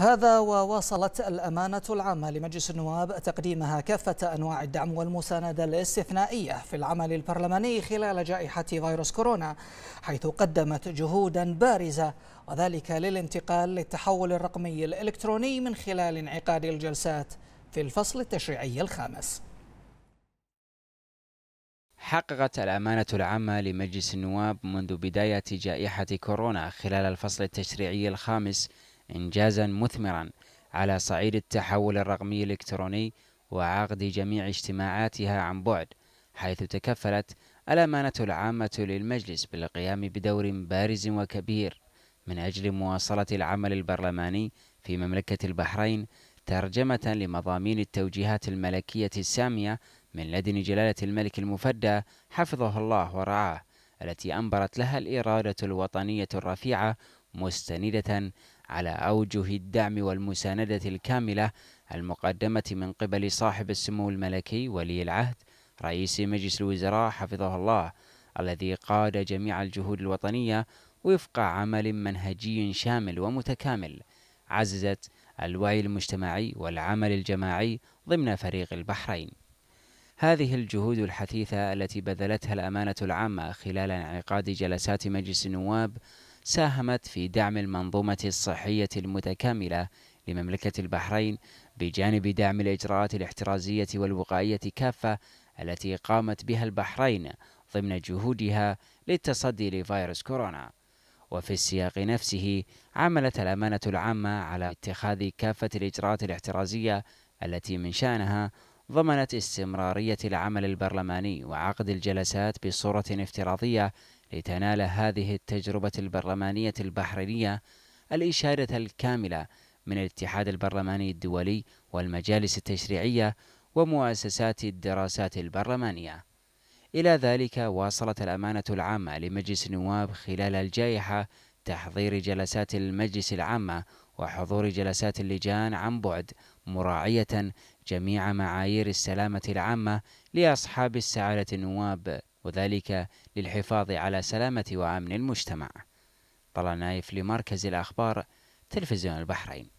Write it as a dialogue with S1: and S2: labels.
S1: هذا وواصلت الأمانة العامة لمجلس النواب تقديمها كافة أنواع الدعم والمساندة الاستثنائية في العمل البرلماني خلال جائحة فيروس كورونا حيث قدمت جهودا بارزة وذلك للانتقال للتحول الرقمي الإلكتروني من خلال انعقاد الجلسات في الفصل التشريعي الخامس
S2: حققت الأمانة العامة لمجلس النواب منذ بداية جائحة كورونا خلال الفصل التشريعي الخامس إنجازا مثمرا على صعيد التحول الرقمي الإلكتروني وعقد جميع اجتماعاتها عن بعد حيث تكفلت الأمانة العامة للمجلس بالقيام بدور بارز وكبير من أجل مواصلة العمل البرلماني في مملكة البحرين ترجمة لمضامين التوجيهات الملكية السامية من لدن جلالة الملك المفدى حفظه الله ورعاه التي أنبرت لها الإرادة الوطنية الرفيعة مستندة على أوجه الدعم والمساندة الكاملة المقدمة من قبل صاحب السمو الملكي ولي العهد رئيس مجلس الوزراء حفظه الله الذي قاد جميع الجهود الوطنية وفق عمل منهجي شامل ومتكامل عززت الوعي المجتمعي والعمل الجماعي ضمن فريق البحرين هذه الجهود الحثيثة التي بذلتها الأمانة العامة خلال انعقاد جلسات مجلس النواب ساهمت في دعم المنظومة الصحية المتكاملة لمملكة البحرين بجانب دعم الإجراءات الاحترازية والوقائية كافة التي قامت بها البحرين ضمن جهودها للتصدي لفيروس كورونا وفي السياق نفسه عملت الأمانة العامة على اتخاذ كافة الإجراءات الاحترازية التي من شأنها ضمنت استمرارية العمل البرلماني وعقد الجلسات بصورة افتراضية لتنال هذه التجربة البرلمانية البحرينية الإشادة الكاملة من الاتحاد البرلماني الدولي والمجالس التشريعية ومؤسسات الدراسات البرلمانية. إلى ذلك واصلت الأمانة العامة لمجلس النواب خلال الجائحة تحضير جلسات المجلس العامة وحضور جلسات اللجان عن بعد مراعية جميع معايير السلامة العامة لأصحاب السعادة النواب وذلك للحفاظ على سلامة وأمن المجتمع طلع نايف لمركز الأخبار تلفزيون البحرين